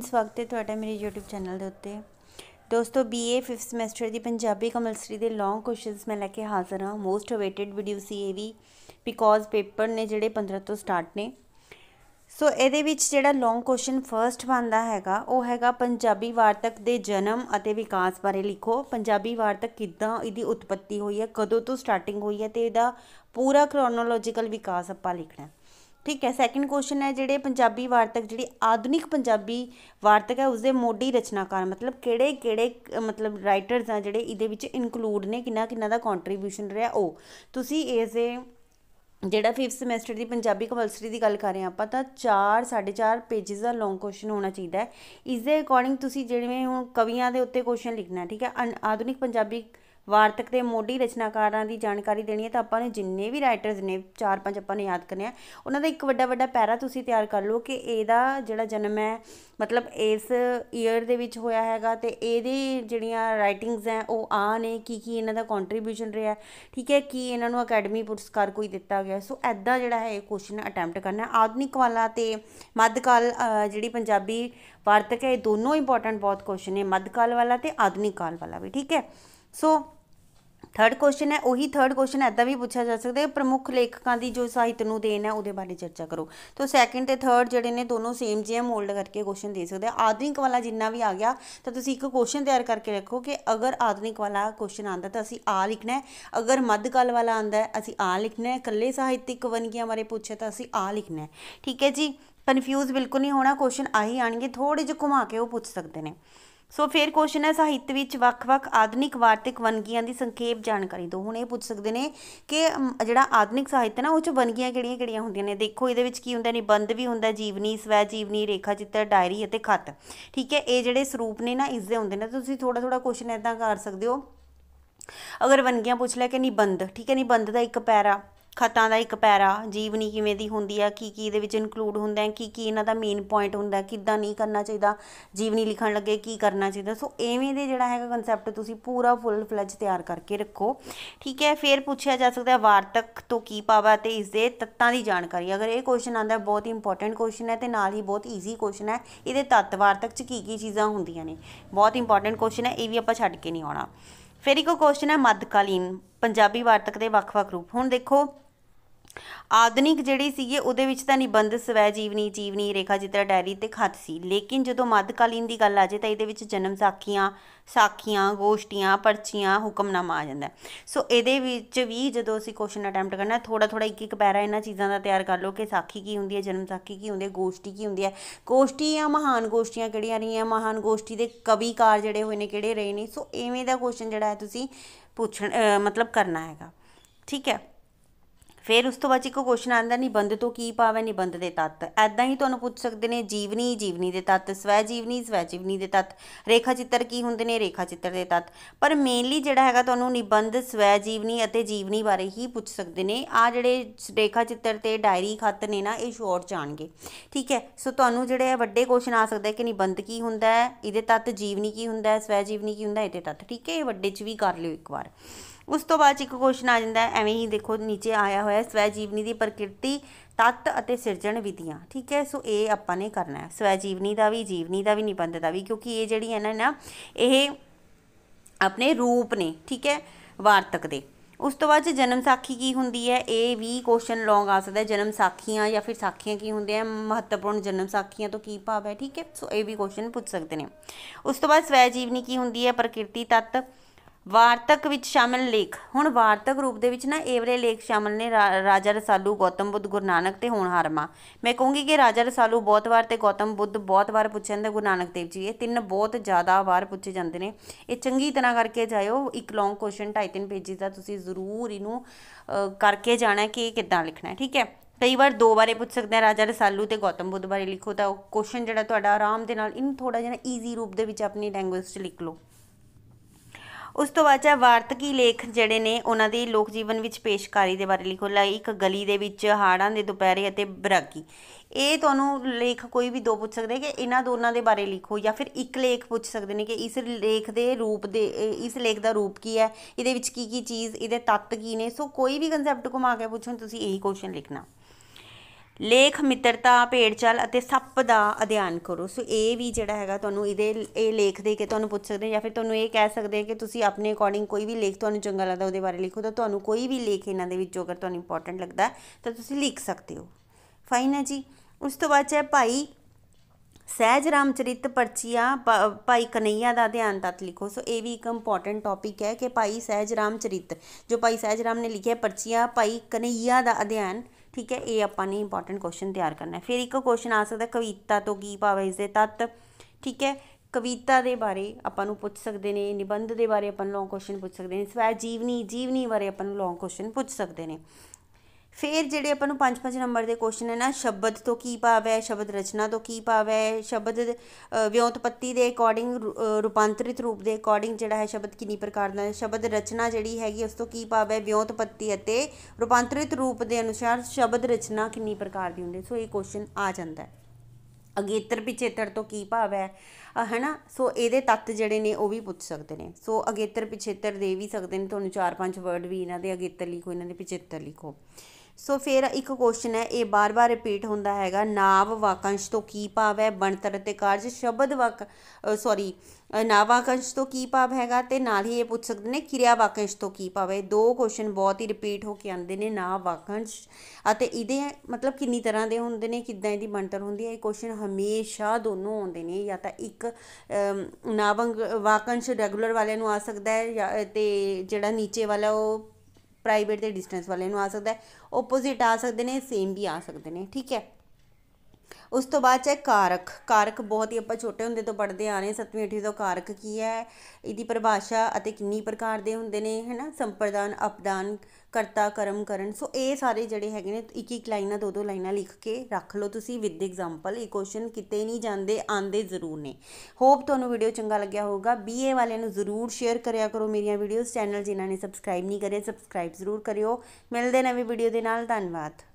ਸਵਾਗਤ ਹੈ ਤੁਹਾਡਾ ਮੇਰੇ YouTube ਚੈਨਲ ਦੇ ਉੱਤੇ ਦੋਸਤੋ BA 5th ਸਮੈਸਟਰ ਦੀ ਪੰਜਾਬੀ ਕੰਪਲਸਰੀ ਦੇ ਲੌਂਗ ਕੁਐਸਚਨਸ ਮੈਂ ਲੈ ਕੇ ਹਾਜ਼ਰ ਹਾਂ ਮੋਸਟ ਅਵੇਟਿਡ ਵੀਡੀਓ ਸੀ ਇਹ ਵੀ ਬਿਕੋਜ਼ ਪੇਪਰ ਨੇ ਜਿਹੜੇ 15 ਤੋਂ ਸਟਾਰਟ ਨੇ ਸੋ ਇਹਦੇ ਵਿੱਚ ਜਿਹੜਾ ਲੌਂਗ ਕੁਐਸਚਨ ਫਰਸਟ ਬੰਦਾ ਹੈਗਾ ਉਹ ਹੈਗਾ ਪੰਜਾਬੀ ਵਾਰਤਕ ਦੇ ਜਨਮ ਅਤੇ ਵਿਕਾਸ ਬਾਰੇ ਲਿਖੋ ਪੰਜਾਬੀ ਵਾਰਤਕ ਕਿੱਦਾਂ ਇਹਦੀ ਉਤਪਤੀ ਹੋਈ ਹੈ ਕਦੋਂ ਤੋਂ ਸਟਾਰਟਿੰਗ ਹੋਈ ਹੈ ਤੇ ਇਹਦਾ ਪੂਰਾ ਕ੍ਰੋਨੋਲੋਜੀਕਲ ਵਿਕਾਸ ਆਪਾਂ ਲਿਖਣਾ ਹੈ ਠੀਕ ਹੈ ਸੈਕਿੰਡ ਕੁਐਸਚਨ ਹੈ ਜਿਹੜੇ ਪੰਜਾਬੀ ਵਾਰਤਕ ਜਿਹੜੀ ਆਧੁਨਿਕ ਪੰਜਾਬੀ ਵਾਰਤਕ ਹੈ ਉਸਦੇ ਮੋਢੀ ਰਚਨਾਕਾਰ ਮਤਲਬ ਕਿਹੜੇ ਕਿਹੜੇ ਮਤਲਬ ਰਾਈਟਰਸ ਆ ਜਿਹੜੇ ਇਹਦੇ ਵਿੱਚ ਇਨਕਲੂਡ ਨੇ ਕਿੰਨਾ ਕਿੰਨਾ ਦਾ ਕੰਟਰੀਬਿਊਸ਼ਨ ਰਿਹਾ ਉਹ ਤੁਸੀਂ ਇਸ ਦੇ ਜਿਹੜਾ 5th ਸੈਮੈਸਟਰ ਦੀ ਪੰਜਾਬੀ ਕੰਪਲਸਰੀ ਦੀ ਗੱਲ ਕਰ ਰਹੇ ਆਪਾਂ ਤਾਂ 4 4.5 ਪੇजेस ਦਾ ਲੌਂਗ ਕੁਐਸਚਨ ਹੋਣਾ ਚਾਹੀਦਾ ਹੈ ਇਸ ਦੇ ਅਕੋਰਡਿੰਗ ਤੁਸੀਂ ਜਿਵੇਂ ਹੁਣ ਕਵੀਆਂ ਦੇ ਉੱਤੇ ਕੁਐਸਚਨ ਲਿਖਣਾ ਠੀਕ ਹੈ ਆਧੁਨਿਕ ਪੰਜਾਬੀ ਵਾਰਤਕ ਦੇ ਮੋਢੀ ਰਚਨਾਕਾਰਾਂ ਦੀ ਜਾਣਕਾਰੀ ਦੇਣੀ ਹੈ ਤਾਂ ਆਪਾਂ ਨੇ ਜਿੰਨੇ ਵੀ ਰਾਈਟਰਸ ਨੇ ਚਾਰ ਪੰਜ ਆਪਾਂ ਨੇ ਯਾਦ ਕਰਨੇ ਆ ਉਹਨਾਂ ਦਾ ਇੱਕ ਵੱਡਾ ਵੱਡਾ ਪੈਰਾ ਤੁਸੀਂ ਤਿਆਰ ਕਰ ਲਓ ਕਿ ਇਹਦਾ ਜਿਹੜਾ ਜਨਮ ਹੈ ਮਤਲਬ ਇਸ ਈਅਰ ਦੇ ਵਿੱਚ ਹੋਇਆ ਹੈਗਾ ਤੇ ਇਹਦੀ ਜਿਹੜੀਆਂ ਰਾਈਟਿੰਗਸ ਹੈ ਉਹ ਆ ਨੇ ਕੀ ਕੀ ਇਹਨਾਂ ਦਾ ਕੰਟਰੀਬਿਊਸ਼ਨ ਰਿਹਾ ਠੀਕ ਹੈ ਕੀ ਇਹਨਾਂ ਨੂੰ ਅਕੈਡਮੀ ਪੁਰਸਕਾਰ ਕੋਈ ਦਿੱਤਾ ਗਿਆ ਸੋ ਐਦਾਂ ਜਿਹੜਾ ਹੈ ਇਹ ਕੁਐਸਚਨ ਅਟੈਂਪਟ ਕਰਨਾ ਆਧੁਨਿਕ ਵਾਲਾ ਤੇ ਮੱਧਕਾਲ ਜਿਹੜੀ ਪੰਜਾਬੀ ਵਾਰਤਕ ਹੈ ਇਹ ਦੋਨੋਂ ਇੰਪੋਰਟੈਂਟ ਬਹੁਤ ਕੁਐਸਚਨ ਨੇ ਮੱਧਕਾਲ ਵਾਲਾ ਤੇ ਆਧੁਨਿਕ ਕਾਲ ਵਾਲਾ ਵੀ ਠੀਕ ਹੈ ਸੋ ਥਰਡ ਕੁਐਸਚਨ ਹੈ ਉਹੀ ਥਰਡ ਕੁਐਸਚਨ ਐਦਾਂ ਵੀ ਪੁੱਛਿਆ ਜਾ ਸਕਦਾ ਹੈ ਪ੍ਰਮੁੱਖ ਲੇਖਕਾਂ ਦੀ ਜੋ ਸਾਹਿਤ ਨੂੰ ਦੇਣ ਹੈ ਉਹਦੇ ਬਾਰੇ ਚਰਚਾ ਕਰੋ ਤੋਂ ਸੈਕੰਡ ਤੇ ਥਰਡ ਜਿਹੜੇ ਨੇ ਦੋਨੋਂ ਸੇਮ ਜਿਹਾ ਮੋਲਡ ਕਰਕੇ ਕੁਐਸਚਨ ਦੇ ਸਕਦੇ ਆ ਆਧੁਨਿਕ ਵਾਲਾ ਜਿੰਨਾ ਵੀ ਆ ਗਿਆ ਤਾਂ ਤੁਸੀਂ ਇੱਕ ਕੁਐਸਚਨ ਤਿਆਰ ਕਰਕੇ ਰੱਖੋ ਕਿ ਅਗਰ ਆਧੁਨਿਕ ਵਾਲਾ ਕੁਐਸਚਨ ਆਂਦਾ ਤਾਂ ਅਸੀਂ ਆ ਲਿਖਣਾ ਹੈ ਅਗਰ ਮੱਧਕਾਲ ਵਾਲਾ ਆਂਦਾ ਅਸੀਂ ਆ ਲਿਖਣਾ ਹੈ ਇਕੱਲੇ ਸਾਹਿਤਿਕ ਵੰਨਗੀਆਂ ਬਾਰੇ ਪੁੱਛੇ ਤਾਂ ਅਸੀਂ ਆ ਲਿਖਣਾ ਹੈ ਠੀਕ ਹੈ ਜੀ ਕਨਫਿਊਜ਼ ਬਿਲਕੁਲ ਨਹੀਂ ਹੋਣਾ ਕੁਐਸਚਨ ਆ ਹੀ ਆਣਗੇ ਥੋੜੇ ਜਿਹਾ ਘੁਮਾ ਕੇ ਉਹ ਪੁੱਛ ਸਕਦੇ ਨੇ ਸੋ ਫਿਰ ਕੁਐਸਚਨ ਹੈ ਸਾਹਿਤ ਵਿੱਚ ਵੱਖ-ਵੱਖ ਆਧੁਨਿਕ ਵਾਰਤਕ ਵੰਗੀਆਂ ਦੀ ਸੰਖੇਪ ਜਾਣਕਾਰੀ ਦਿਓ ਹੁਣ ਇਹ ਪੁੱਛ ਸਕਦੇ ਨੇ ਕਿ ਜਿਹੜਾ ਆਧੁਨਿਕ ਸਾਹਿਤ ਹੈ ਨਾ ਉਹ ਚ ਵੰਗੀਆਂ ਕਿਹੜੀਆਂ-ਕਿਹੜੀਆਂ ਹੁੰਦੀਆਂ ਨੇ ਦੇਖੋ ਇਹਦੇ ਵਿੱਚ ਕੀ ਹੁੰਦਾ ਨਿਬੰਧ ਵੀ ਹੁੰਦਾ ਜੀਵਨੀ ਸਵੈ ਜੀਵਨੀ ਰੇਖਾ ਚਿੱਤਰ ਡਾਇਰੀ ਅਤੇ ਖਤ ਠੀਕ ਹੈ ਇਹ ਜਿਹੜੇ ਸਰੂਪ ਨੇ ਨਾ ਇਸ ਦੇ ਹੁੰਦੇ ਨੇ ਤੁਸੀਂ ਥੋੜਾ ਥੋੜਾ ਕੁਐਸਚਨ ਇਦਾਂ ਕਰ ਸਕਦੇ ਹੋ ਅਗਰ ਵੰਗੀਆਂ ਪੁੱਛ ਲਿਆ ਕਿ ਨਿਬੰਧ ਠੀਕ ਹੈ ਨਿਬੰਧ ਦਾ ਇੱਕ ਪੈਰਾ ਖਤਾਂ ਦਾ ਇੱਕ ਪੈਰਾ ਜੀਵਨੀ ਕਿਵੇਂ ਦੀ ਹੁੰਦੀ ਆ ਕੀ ਕੀ ਇਹਦੇ ਵਿੱਚ ਇਨਕਲੂਡ ਹੁੰਦਾ ਹੈ ਕੀ ਕੀ ਇਹਨਾਂ ਦਾ ਮੇਨ ਪੁਆਇੰਟ ਹੁੰਦਾ ਕਿੱਦਾਂ ਨਹੀਂ ਕਰਨਾ ਚਾਹੀਦਾ ਜੀਵਨੀ ਲਿਖਣ ਲੱਗੇ ਕੀ ਕਰਨਾ ਚਾਹੀਦਾ ਸੋ ਐਵੇਂ ਦੇ ਜਿਹੜਾ ਹੈਗਾ ਕਨਸੈਪਟ ਤੁਸੀਂ ਪੂਰਾ ਫੁੱਲ ਫਲੈਜ ਤਿਆਰ ਕਰਕੇ ਰੱਖੋ ਠੀਕ ਹੈ ਫਿਰ ਪੁੱਛਿਆ ਜਾ ਸਕਦਾ ਹੈ ਵਾਰਤਕ ਤੋਂ ਕੀ ਪਾਵਾ ਤੇ ਇਸ ਦੇ ਤੱਤਾਂ ਦੀ ਜਾਣਕਾਰੀ ਅਗਰ ਇਹ ਕੁਐਸਚਨ ਆਂਦਾ ਬਹੁਤ ਇੰਪੋਰਟੈਂਟ ਕੁਐਸਚਨ ਹੈ ਤੇ ਨਾਲ ਹੀ ਬਹੁਤ ਈਜ਼ੀ ਕੁਐਸਚਨ ਹੈ ਇਹਦੇ ਤੱਤ ਵਾਰਤਕ 'ਚ ਕੀ ਕੀ ਚੀਜ਼ਾਂ ਹੁੰਦੀਆਂ ਨੇ ਬਹੁਤ ਇੰਪੋਰਟੈਂਟ ਕੁਐਸਚਨ ਹੈ ਇਹ ਵੀ ਆਪਾਂ ਛੱਡ ਕੇ ਨਹੀਂ ਆਉਣਾ ਫਿਰ ਇੱਕ ਕੁਐਸਚਨ ਹੈ ਮੱਧਕਾਲੀਨ ਪੰਜਾਬੀ ਵਾਰਤਕ ਦੇ ਵੱਖ-ਵੱਖ ਰੂਪ ਹੁਣ ਦੇਖੋ ਆਧੁਨਿਕ ਜਿਹੜੀ ਸੀਗੇ ਉਹਦੇ ਵਿੱਚ ਤਾਂ ਨਿਬੰਧ ਸਵੈ ਜੀਵਨੀ ਜੀਵਨੀ ਰੇਖਾ ਚਿੱਤਰ ਡਾਇਰੀ ਤੇ ਖਤ ਸੀ ਲੇਕਿਨ ਜਦੋਂ ਮੱਧਕਾਲੀਨ ਦੀ ਗੱਲ ਆ ਜੇ ਤਾਂ ਇਹਦੇ ਵਿੱਚ ਜਨਮ ਸਾਖੀਆਂ ਸਾਖੀਆਂ ਗੋਸ਼ਟੀਆਂ ਪਰਚੀਆਂ ਹੁਕਮਨਾਮਾ ਆ ਜਾਂਦਾ ਸੋ ਇਹਦੇ ਵਿੱਚ ਵੀ ਜਦੋਂ ਅਸੀਂ ਕੁਐਸਚਨ ਅਟੈਂਪਟ ਕਰਨਾ ਥੋੜਾ ਥੋੜਾ ਇੱਕ ਇੱਕ ਪੈਰਾ ਇਹਨਾਂ ਚੀਜ਼ਾਂ ਦਾ ਤਿਆਰ ਕਰ ਲਓ ਕਿ ਸਾਖੀ ਕੀ ਹੁੰਦੀ ਹੈ ਜਨਮ ਸਾਖੀ ਕੀ ਹੁੰਦੀ ਹੈ ਗੋਸ਼ਟੀ ਕੀ ਹੁੰਦੀ ਹੈ ਗੋਸ਼ਟੀ ਮਹਾਨ ਗੋਸ਼ਟੀਆਂ ਕਿਹੜੀਆਂ ਰਹੀਆਂ ਮਹਾਨ ਗੋਸ਼ਟੀ ਦੇ ਕਵੀਕਾਰ ਜਿਹੜੇ ਹੋਏ ਨੇ ਕਿਹੜੇ ਰਹੇ ਨੇ ਸੋ ਐਵੇਂ ਦਾ ਕੁਐਸਚਨ ਜਿਹੜਾ ਹੈ ਤੁਸੀਂ ਪੁੱਛਣ ਮਤਲਬ ਕਰਨਾ ਹੈਗਾ ਠੀਕ ਹੈ ਫਿਰ ਉਸ ਤੋਂ ਬਾਅਦ ਇੱਕ ਕੁਐਸਚਨ ਆਂਦਾ ਨਿਬੰਧ ਤੋਂ ਕੀ ਭਾਵੇਂ ਨਿਬੰਧ ਦੇ ਤੱਤ ਐਦਾਂ ਹੀ ਤੁਹਾਨੂੰ ਪੁੱਛ ਸਕਦੇ ਨੇ ਜੀਵਨੀ ਜੀਵਨੀ ਦੇ ਤੱਤ ਸਵੈ ਜੀਵਨੀ ਸਵੈ ਜੀਵਨੀ ਦੇ ਤੱਤ ਰੇਖਾ ਚਿੱਤਰ ਕੀ ਹੁੰਦੇ ਨੇ ਰੇਖਾ ਚਿੱਤਰ ਦੇ ਤੱਤ ਪਰ ਮੇਨਲੀ ਜਿਹੜਾ ਹੈਗਾ ਤੁਹਾਨੂੰ ਨਿਬੰਧ ਸਵੈ ਜੀਵਨੀ ਅਤੇ ਜੀਵਨੀ ਬਾਰੇ ਹੀ ਪੁੱਛ ਸਕਦੇ ਨੇ ਆ ਜਿਹੜੇ ਰੇਖਾ ਚਿੱਤਰ ਤੇ ਡਾਇਰੀ ਖੱਤ ਨੇ ਨਾ ਇਹ ਸ਼ੋਰਟ ਜਾਣਗੇ ਠੀਕ ਹੈ ਸੋ ਤੁਹਾਨੂੰ ਜਿਹੜੇ ਵੱਡੇ ਕੁਐਸਚਨ ਆ ਸਕਦੇ ਕਿ ਨਿਬੰਧ ਕੀ ਹੁੰਦਾ ਹੈ ਇਹਦੇ ਤੱਤ ਜੀਵਨੀ ਕੀ ਹੁੰਦਾ ਹੈ ਸਵੈ ਜੀਵਨੀ ਕੀ ਹੁੰਦਾ ਹੈ ਇਹਦੇ ਤੱਤ ਠੀਕ ਹੈ ਇਹ ਵੱਡੇ ਚ ਵੀ ਕਰ ਲਿਓ ਇੱਕ ਵਾਰ ਉਸ ਤੋਂ ਬਾਅਦ ਇੱਕ ਕੁਐਸਚਨ ਆ ਜਾਂਦਾ ਐਵੇਂ ਹੀ ਦੇਖੋ ਨੀਚੇ ਆਇਆ ਹੋਇਆ ਸਵੈ ਜੀਵਨੀ ਦੀ ਪ੍ਰਕਿਰਤੀ ਤਤ ਅਤੇ ਸਿਰਜਣ ਵਿਧੀਆਂ ਠੀਕ ਹੈ ਸੋ ਇਹ ਆਪਾਂ ਨੇ ਕਰਨਾ ਹੈ ਸਵੈ ਜੀਵਨੀ ਦਾ ਵੀ ਜੀਵਨੀ ਦਾ ਵੀ ਨਿਬੰਧ ਦਾ ਵੀ ਕਿਉਂਕਿ ਇਹ ਜਿਹੜੀ ਹੈ ਨਾ ਨਾ ਇਹ ਆਪਣੇ ਰੂਪ ਨੇ ਠੀਕ ਹੈ ਵਾਰਤਕ ਦੇ ਉਸ ਤੋਂ ਬਾਅਦ ਜਨਮ ਸਾਖੀ ਕੀ ਹੁੰਦੀ ਹੈ ਇਹ ਵੀ ਕੁਐਸਚਨ ਲੌਂਗ ਆ ਸਕਦਾ ਹੈ ਜਨਮ ਸਾਖੀਆਂ ਜਾਂ ਫਿਰ ਸਾਖੀਆਂ ਕੀ ਹੁੰਦੇ ਆ ਮਹੱਤਵਪੂਰਨ ਜਨਮ ਸਾਖੀਆਂ ਤੋਂ ਕੀ ਭਾਵ ਹੈ ਠੀਕ ਹੈ ਸੋ ਇਹ ਵੀ ਕੁਐਸਚਨ ਪੁੱਛ ਸਕਦੇ ਨੇ ਉਸ ਤੋਂ ਬਾਅਦ ਸਵੈ ਜੀਵਨੀ ਕੀ ਹੁੰਦੀ ਹੈ ਪ੍ਰਕਿਰਤੀ ਤੱਤ ਵਾਰਤਕ ਵਿੱਚ ਸ਼ਾਮਿਲ ਲੇਖ ਹੁਣ ਵਾਰਤਕ ਰੂਪ ਦੇ ਵਿੱਚ ਨਾ ਏਵਰੇ ਲੇਖ ਸ਼ਾਮਿਲ ਨੇ ਰਾਜਾ ਰਸਾਲੂ ਗੌਤਮ ਬੁੱਧ ਗੁਰੂ ਨਾਨਕ ਤੇ ਹਰਮਾ ਮੈਂ ਕਹੂੰਗੀ ਕਿ ਰਾਜਾ ਰਸਾਲੂ ਬਹੁਤ ਵਾਰ ਤੇ ਗੌਤਮ ਬੁੱਧ ਬਹੁਤ ਵਾਰ ਪੁੱਛੇ ਜਾਂਦੇ ਗੁਰੂ ਨਾਨਕ ਦੇਵ ਜੀ ਇਹ ਤਿੰਨ ਬਹੁਤ ਜ਼ਿਆਦਾ ਵਾਰ ਪੁੱਛੇ ਜਾਂਦੇ ਨੇ ਇਹ ਚੰਗੀ ਤਰ੍ਹਾਂ ਕਰਕੇ ਜਾਇਓ ਇੱਕ ਲੌਂਗ ਕੁਐਸਚਨ ਢਾਈ ਤਿੰਨ ਪੇਜੀ ਦਾ ਤੁਸੀਂ ਜ਼ਰੂਰ ਇਹਨੂੰ ਕਰਕੇ ਜਾਣਾ ਕਿ ਇਹ ਕਿੱਦਾਂ ਲਿਖਣਾ ਠੀਕ ਹੈ ਕਈ ਵਾਰ ਦੋ ਵਾਰੇ ਪੁੱਛ ਸਕਦੇ ਆ ਰਾਜਾ ਰਸਾਲੂ ਤੇ ਗੌਤਮ ਬੁੱਧ ਬਾਰੇ ਲਿਖੋ ਤਾਂ ਉਹ ਕੁਐਸਚਨ ਜਿਹੜਾ ਤੁਹਾਡਾ ਆਰਾਮ ਦੇ ਨਾਲ ਇਹਨੂੰ ਥੋੜਾ ਜਿਹਾ ਈਜ਼ੀ ਰੂਪ ਦੇ ਵਿੱਚ ਆਪਣੀ ਲੈਂਗੁਏਜ 'ਚ ਲਿਖ ਲਓ ਉਸ ਤੋਂ ਬਾਅਦ ਹੈ ਵਾਰਤਕੀ ਲੇਖ ਜਿਹੜੇ ਨੇ ਉਹਨਾਂ ਦੀ ਲੋਕ ਜੀਵਨ ਵਿੱਚ ਪੇਸ਼ਕਾਰੀ ਦੇ ਬਾਰੇ ਲਿਖੋ ਲਾਈ ਇੱਕ ਗਲੀ ਦੇ ਵਿੱਚ ਹਾੜਾਂ ਦੇ ਦੁਪਹਿਰੇ ਅਤੇ ਬਰਾਗੀ ਇਹ ਤੁਹਾਨੂੰ ਲੇਖ ਕੋਈ ਵੀ ਦੋ ਪੁੱਛ ਸਕਦੇ ਕਿ ਇਹਨਾਂ ਦੋਨਾਂ ਦੇ ਬਾਰੇ ਲਿਖੋ ਜਾਂ ਫਿਰ ਇੱਕ ਲੇਖ ਪੁੱਛ ਸਕਦੇ ਨੇ ਕਿ ਇਸ ਲੇਖ ਦੇ ਰੂਪ ਦੇ ਇਸ ਲੇਖ ਦਾ ਰੂਪ ਕੀ ਹੈ ਇਹਦੇ ਵਿੱਚ ਕੀ ਕੀ ਚੀਜ਼ ਇਹਦੇ ਤੱਤ ਕੀ ਨੇ ਸੋ ਕੋਈ ਵੀ ਕਨਸੈਪਟ ਘੁਮਾ ਕੇ ਪੁੱਛੋ ਤੁਸੀਂ ਇਹੀ ਕੁਐਸਚਨ ਲਿਖਣਾ ਲੇਖ ਮਿੱਤਰਤਾ ਭੇੜਚਾਲ ਅਤੇ ਸੱਪ ਦਾ ਅਧਿਐਨ ਕਰੋ ਸੋ ਇਹ ਵੀ ਜਿਹੜਾ ਹੈਗਾ ਤੁਹਾਨੂੰ ਇਹਦੇ ਇਹ ਲੇਖ ਦੇ ਕੇ ਤੁਹਾਨੂੰ ਪੁੱਛ ਸਕਦੇ ਜਾਂ ਫਿਰ ਤੁਹਾਨੂੰ ਇਹ ਕਹਿ ਸਕਦੇ ਕਿ ਤੁਸੀਂ ਆਪਣੇ ਅਕੋਰਡਿੰਗ ਕੋਈ ਵੀ ਲੇਖ ਤੁਹਾਨੂੰ ਚੰਗਾ ਲੱਗਦਾ ਉਹਦੇ ਬਾਰੇ ਲਿਖੋ ਤਾਂ ਤੁਹਾਨੂੰ ਕੋਈ ਵੀ ਲੇਖ ਇਹਨਾਂ ਦੇ ਵਿੱਚੋਂ ਅਗਰ ਤੁਹਾਨੂੰ ਇੰਪੋਰਟੈਂਟ ਲੱਗਦਾ ਤਾਂ ਤੁਸੀਂ ਲਿਖ ਸਕਦੇ ਹੋ ਫਾਈਨ ਹੈ ਜੀ ਉਸ ਤੋਂ ਬਾਅਦ ਹੈ ਭਾਈ ਸਹਿਜ ਰਾਮਚਰਿਤ ਪਰਚੀਆ ਭਾਈ ਕਨਈਆ ਦਾ ਅਧਿਐਨ ਤਤ ਲਿਖੋ ਸੋ ਇਹ ਵੀ ਇੱਕ ਇੰਪੋਰਟੈਂਟ ਟੌਪਿਕ ਹੈ ਕਿ ਭਾਈ ਸਹਿਜ ਰਾਮਚਰਿਤ ਜੋ ਭਾਈ ਸਹਿਜ ਰਾਮ ਨੇ ਲਿਖਿਆ ਪਰਚੀਆ ਭਾਈ ਕਨਈਆ ਦਾ ਅਧਿਐਨ ਠੀਕ ਹੈ ਇਹ ਆਪਾਂ ਨੇ ਇੰਪੋਰਟੈਂਟ ਕੁਐਸਚਨ ਤਿਆਰ ਕਰਨਾ ਹੈ ਫਿਰ ਇੱਕ ਕੁਐਸਚਨ ਆ ਸਕਦਾ ਕਵਿਤਾ ਤੋਂ ਕੀ ਭਾਵ ਹੈ ਇਸ ਦੇ ਤੱਤ ਠੀਕ ਹੈ ਕਵਿਤਾ ਦੇ ਬਾਰੇ ਆਪਾਂ ਨੂੰ ਪੁੱਛ ਸਕਦੇ ਨੇ ਨਿਬੰਧ ਦੇ ਬਾਰੇ ਆਪਾਂ ਨੂੰ ਲੌਂਗ ਕੁਐਸਚਨ ਪੁੱਛ ਸਕਦੇ ਨੇ ਸਵੈ ਜੀਵਨੀ ਜੀਵਨੀ ਬਾਰੇ ਆਪਾਂ ਨੂੰ ਲੌਂਗ ਕੁਐਸਚਨ ਪੁੱਛ ਸਕਦੇ ਨੇ ਫਿਰ ਜਿਹੜੇ ਆਪਾਂ ਨੂੰ 5-5 ਨੰਬਰ ਦੇ ਕੁਐਸਚਨ ਹੈ ਨਾ ਸ਼ਬਦ ਤੋਂ ਕੀ ਭਾਵ ਹੈ ਸ਼ਬਦ ਰਚਨਾ ਤੋਂ ਕੀ ਭਾਵ ਹੈ ਸ਼ਬਦ ਵਿਉਂਤਪੱਤੀ ਦੇ ਅਕੋਰਡਿੰਗ ਰੂਪਾਂਤਰਿਤ ਰੂਪ ਦੇ ਅਕੋਰਡਿੰਗ ਜਿਹੜਾ ਹੈ ਸ਼ਬਦ ਕਿੰਨੀ ਪ੍ਰਕਾਰ ਦਾ ਹੈ ਸ਼ਬਦ ਰਚਨਾ ਜਿਹੜੀ ਹੈਗੀ ਉਸ ਤੋਂ ਕੀ ਭਾਵ ਹੈ ਵਿਉਂਤਪੱਤੀ ਅਤੇ ਰੂਪਾਂਤਰਿਤ ਰੂਪ ਦੇ ਅਨੁਸਾਰ ਸ਼ਬਦ ਰਚਨਾ ਕਿੰਨੀ ਪ੍ਰਕਾਰ ਦੀ ਹੁੰਦੀ ਸੋ ਇਹ ਕੁਐਸਚਨ ਆ ਜਾਂਦਾ ਹੈ ਅਗੇਤਰ ਪਿਛੇਤਰ ਤੋਂ ਕੀ ਭਾਵ ਹੈ ਹੈਨਾ ਸੋ ਇਹਦੇ ਤੱਤ ਜਿਹੜੇ ਨੇ ਉਹ ਵੀ ਪੁੱਛ ਸਕਦੇ ਨੇ ਸੋ ਅਗੇਤਰ ਪਿਛੇਤਰ ਦੇ ਵੀ ਸਕਦੇ ਨੇ ਤੁਹਾਨੂੰ ਚਾਰ ਪੰਜ ਵਰਡ ਵੀ ਇਹਨਾਂ ਦੇ ਅਗੇਤਰ ਲਿਖੋ ਇਹਨਾਂ ਦੇ ਪਿਛੇਤਰ ਲਿਖੋ ਸੋ ਫਿਰ ਇੱਕ ਕੁਐਸਚਨ ਹੈ ਇਹ ਬਾਰ-ਬਾਰ ਰਿਪੀਟ ਹੁੰਦਾ ਹੈਗਾ ਨਾਵ ਵਾਕੰਸ਼ ਤੋਂ ਕੀ ਭਾਵ ਹੈ ਬਣਤਰ ਅਤੇ ਕਾਰਜ ਸ਼ਬਦ ਵਾਕ ਸੌਰੀ ਨਾਵ ਵਾਕੰਸ਼ ਤੋਂ ਕੀ ਭਾਵ ਹੈਗਾ ਤੇ ਨਾਲ ਹੀ ਇਹ ਪੁੱਛ ਸਕਦੇ ਨੇ ਕਿਰਿਆ ਵਾਕੰਸ਼ ਤੋਂ ਕੀ ਭਾਵ ਹੈ ਦੋ ਕੁਐਸਚਨ ਬਹੁਤ ਹੀ ਰਿਪੀਟ ਹੋ ਕੇ ਆਉਂਦੇ ਨੇ ਨਾਵ ਵਾਕੰਸ਼ ਅਤੇ ਇਹਦੇ ਮਤਲਬ ਕਿੰਨੀ ਤਰ੍ਹਾਂ ਦੇ ਹੁੰਦੇ ਨੇ ਕਿੱਦਾਂ ਇਹਦੀ ਬਣਤਰ ਹੁੰਦੀ ਹੈ ਇਹ ਕੁਐਸਚਨ ਹਮੇਸ਼ਾ ਦੋਨੋਂ ਆਉਂਦੇ ਨੇ ਜਾਂ ਤਾਂ ਇੱਕ ਨਾਵ ਵਾਕੰਸ਼ ਰੈਗੂਲਰ ਵਾਲਿਆਂ ਨੂੰ ਆ ਸਕਦਾ ਹੈ ਜਾਂ ਤੇ ਜਿਹੜਾ ਨੀਚੇ ਵਾਲਾ ਉਹ ਪ੍ਰਾਈਵੇਟ ਤੇ ਡਿਸਟੈਂਸ ਵਾਲੇ ਨੂੰ ਆ ਸਕਦਾ ਹੈ ਆਪੋਜ਼ਿਟ ਆ ਸਕਦੇ ਨੇ ਸੇਮ ਵੀ ਆ ਸਕਦੇ ਨੇ ਠੀਕ ਹੈ ਉਸ ਤੋਂ ਬਾਅਦ ਹੈ ਕਾਰਕ ਕਾਰਕ ਬਹੁਤ ਹੀ ਆਪਾਂ ਛੋਟੇ ਹੁੰਦੇ ਤੋਂ ਪੜ੍ਹਦੇ ਆ ਰਹੇ ਸਤਵੀਂ 8ਵੀਂ ਤੋਂ ਕਾਰਕ ਕੀ ਹੈ ਇਹਦੀ ਪਰਿਭਾਸ਼ਾ ਅਤੇ ਕਿੰਨੀ ਪ੍ਰਕਾਰ ਦੇ ਹੁੰਦੇ ਨੇ ਹੈਨਾ ਸੰਪਰਦਾਨ ਅਪਦਾਨ ਕਰਤਾ ਕਰਮ ਕਰਨ ਸੋ ਇਹ ਸਾਰੇ ਜਿਹੜੇ ਹੈਗੇ ਨੇ ਇੱਕ ਇੱਕ ਲਾਈਨਾਂ ਦੋ ਦੋ ਲਾਈਨਾਂ ਲਿਖ ਕੇ ਰੱਖ ਲਓ ਤੁਸੀਂ ਵਿਦ ਐਗਜ਼ਾਮਪਲ ਇਹ ਕੁਐਸਚਨ ਕਿਤੇ ਨਹੀਂ ਜਾਂਦੇ ਆਂਦੇ ਜ਼ਰੂਰ ਨੇ ਹੋਪ ਤੁਹਾਨੂੰ ਵੀਡੀਓ ਚੰਗਾ ਲੱਗਿਆ ਹੋਊਗਾ ਬੀਏ ਵਾਲਿਆਂ ਨੂੰ ਜ਼ਰੂਰ ਸ਼ੇਅਰ ਕਰਿਆ ਕਰੋ ਮੇਰੀਆਂ ਵੀਡੀਓਜ਼ ਚੈਨਲ ਜਿਨ੍ਹਾਂ ਨੇ ਸਬਸਕ੍ਰਾਈਬ ਨਹੀਂ ਕਰੇ ਸਬਸਕ੍ਰਾਈਬ ਜ਼ਰੂਰ ਕਰਿਓ ਮਿਲਦੇ ਨਵੀਂ ਵੀਡੀਓ ਦੇ ਨਾਲ ਧੰਨਵਾਦ